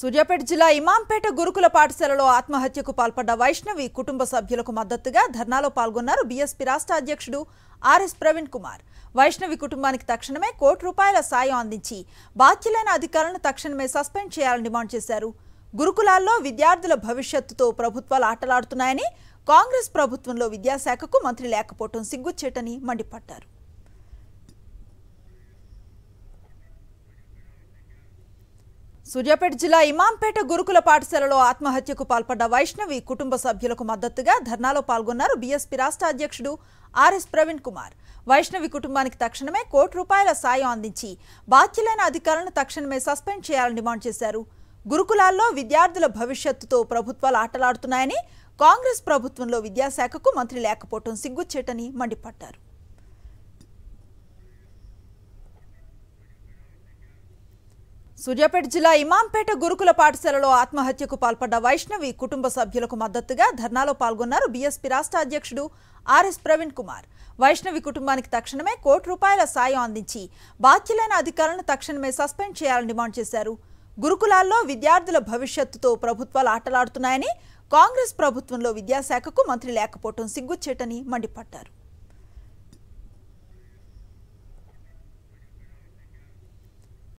సూర్యాపేట జిల్లా ఇమాంపేట గురుకుల పాఠశాలలో ఆత్మహత్యకు పాల్పడ్డ వైష్ణవి కుటుంబ సభ్యులకు మద్దతుగా ధర్నాలో పాల్గొన్నారు బీఎస్పీ రాష్ట్ర అధ్యక్షుడు ఆర్ఎస్ ప్రవీణ్ కుమార్ వైష్ణవి కుటుంబానికి తక్షణమే కోటి రూపాయల సాయం అందించి బాధ్యులైన అధికారులను తక్షణమే సస్పెండ్ చేయాలని డిమాండ్ చేశారు గురుకులాల్లో విద్యార్థుల భవిష్యత్తుతో ప్రభుత్వాలు ఆటలాడుతున్నాయని కాంగ్రెస్ ప్రభుత్వంలో విద్యాశాఖకు మంత్రి లేకపోవడం సిగ్గుచ్చేటని మండిపడ్డారు సూర్యాపేట జిల్లా ఇమాంపేట గురుకుల పాఠశాలలో ఆత్మహత్యకు పాల్పడ్డ వైష్ణవి కుటుంబ సభ్యులకు మద్దతుగా ధర్నాలో పాల్గొన్నారు బీఎస్పీ రాష్ట్ర అధ్యక్షుడు ఆర్ఎస్ ప్రవీణ్ కుమార్ వైష్ణవి కుటుంబానికి తక్షణమే కోటి రూపాయల సాయం అందించి బాధ్యులైన అధికారులను తక్షణమే సస్పెండ్ చేయాలని డిమాండ్ చేశారు గురుకులాల్లో విద్యార్థుల భవిష్యత్తుతో ప్రభుత్వాలు ఆటలాడుతున్నాయని కాంగ్రెస్ ప్రభుత్వంలో విద్యాశాఖకు మంత్రి లేకపోవడం సిగ్గుచ్చేటని మండిపడ్డారు సూర్యాపేట జిల్లా ఇమాంపేట గురుకుల పాఠశాలలో ఆత్మహత్యకు పాల్పడ్డ వైష్ణవి కుటుంబ సభ్యులకు మద్దతుగా ధర్నాలో పాల్గొన్నారు బీఎస్పీ రాష్ట్ర అధ్యక్షుడు ఆర్ఎస్ ప్రవీణ్ కుమార్ వైష్ణవి కుటుంబానికి తక్షణమే కోటి రూపాయల సాయం అందించి బాధ్యులైన అధికారులను తక్షణమే సస్పెండ్ చేయాలని డిమాండ్ చేశారు గురుకులాల్లో విద్యార్థుల భవిష్యత్తుతో ప్రభుత్వాలు ఆటలాడుతున్నాయని కాంగ్రెస్ ప్రభుత్వంలో విద్యాశాఖకు మంత్రి లేకపోవడం సిగ్గుచ్చేటని మండిపడ్డారు